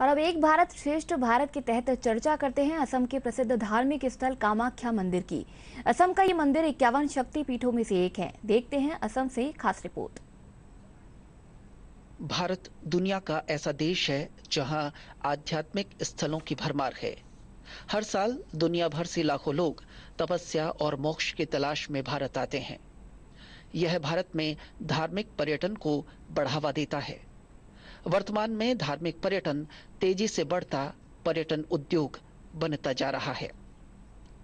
और अब एक भारत श्रेष्ठ भारत के तहत चर्चा करते हैं असम के प्रसिद्ध धार्मिक स्थल कामाख्या मंदिर की असम का ये मंदिर इक्यावन शक्ति पीठों में से एक है देखते हैं असम से खास रिपोर्ट भारत दुनिया का ऐसा देश है जहां आध्यात्मिक स्थलों की भरमार है हर साल दुनिया भर से लाखों लोग तपस्या और मोक्ष की तलाश में भारत आते हैं यह भारत में धार्मिक पर्यटन को बढ़ावा देता है वर्तमान में धार्मिक पर्यटन तेजी से बढ़ता पर्यटन उद्योग बनता जा रहा है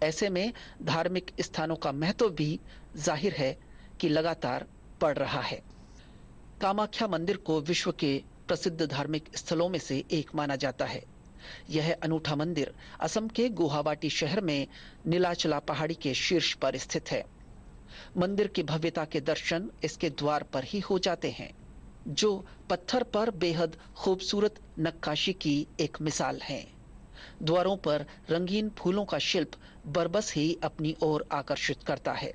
ऐसे में धार्मिक स्थानों का महत्व भी जाहिर है कि लगातार बढ़ रहा है कामाख्या मंदिर को विश्व के प्रसिद्ध धार्मिक स्थलों में से एक माना जाता है यह अनूठा मंदिर असम के गुहावाटी शहर में नीलाचला पहाड़ी के शीर्ष पर स्थित है मंदिर की भव्यता के दर्शन इसके द्वार पर ही हो जाते हैं जो पत्थर पर बेहद खूबसूरत नक्काशी की एक मिसाल है द्वारों पर रंगीन फूलों का शिल्प बरबस ही अपनी ओर आकर्षित करता है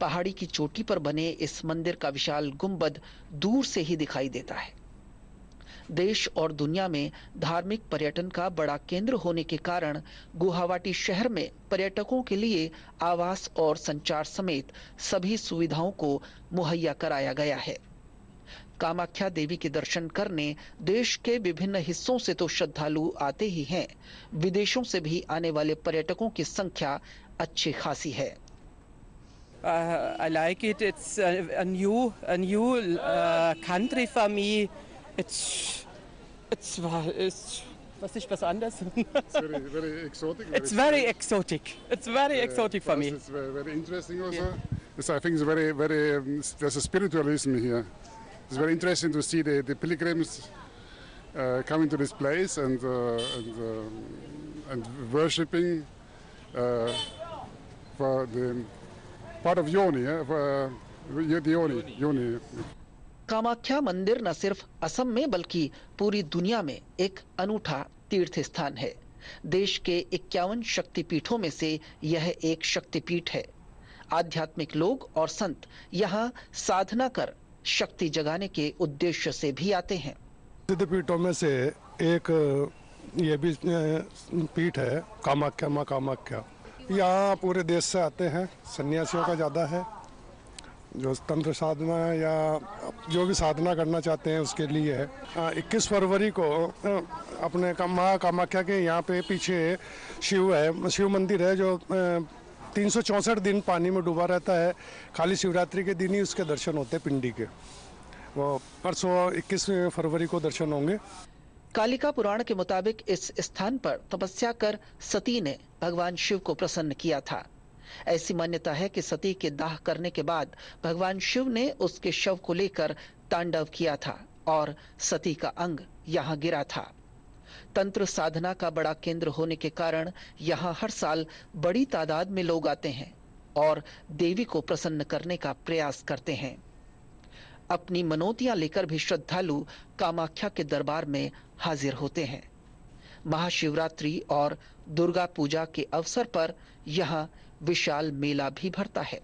पहाड़ी की चोटी पर बने इस मंदिर का विशाल गुंबद दूर से ही दिखाई देता है देश और दुनिया में धार्मिक पर्यटन का बड़ा केंद्र होने के कारण गुवाहाटी शहर में पर्यटकों के लिए आवास और संचार समेत सभी सुविधाओं को मुहैया कराया गया है कामाख्या देवी के दर्शन करने देश के विभिन्न हिस्सों से तो श्रद्धालु आते ही हैं विदेशों से भी आने वाले पर्यटकों की संख्या अच्छी खासी है Uh, I like it. It's a, a new, a new uh, country for me. It's, it's, it's was nicht was anderes. it's very, very exotic. Very it's very strange. exotic. It's very uh, exotic for me. It's very, very interesting also. Yeah. So I think it's very, very. Um, there's a spiritualism here. it's very interesting to see the, the pilgrims uh, coming to this place and uh, and, uh, and worshipping uh, for the part of Yoni, uh, for, the Yoni, Yoni. Kamakhya मंदिर न सिर्फ असम में बल्कि पूरी दुनिया में एक अनूठा तीर्थ स्थान है देश के इक्यावन शक्तिपीठों में से यह एक शक्तिपीठ है आध्यात्मिक लोग और संत यहाँ साधना कर शक्ति जगाने के उद्देश्य से भी आते हैं सिद्ध पीठों में से एक ये भी पीठ है कामाख्या माँ कामाख्या यहाँ पूरे देश से आते हैं सन्यासियों का ज़्यादा है जो तंत्र साधना या जो भी साधना करना चाहते हैं उसके लिए है इक्कीस फरवरी को अपने का माँ कामाख्या के यहाँ पे पीछे शिव है शिव मंदिर है जो तीन दिन पानी में डूबा रहता है खाली शिवरात्रि के दिन ही उसके दर्शन होते पिंडी के वो परसों इक्कीस फरवरी को दर्शन होंगे कालिका पुराण के मुताबिक इस स्थान पर तपस्या कर सती ने भगवान शिव को प्रसन्न किया था ऐसी मान्यता है कि सती के दाह करने के बाद भगवान शिव ने उसके शव को लेकर तांडव किया था और सती का अंग यहाँ गिरा था तंत्र साधना का बड़ा केंद्र होने के कारण यहाँ हर साल बड़ी तादाद में लोग आते हैं और देवी को प्रसन्न करने का प्रयास करते हैं अपनी मनोतियां लेकर भी श्रद्धालु कामाख्या के दरबार में हाजिर होते हैं महाशिवरात्रि और दुर्गा पूजा के अवसर पर यहाँ विशाल मेला भी भरता है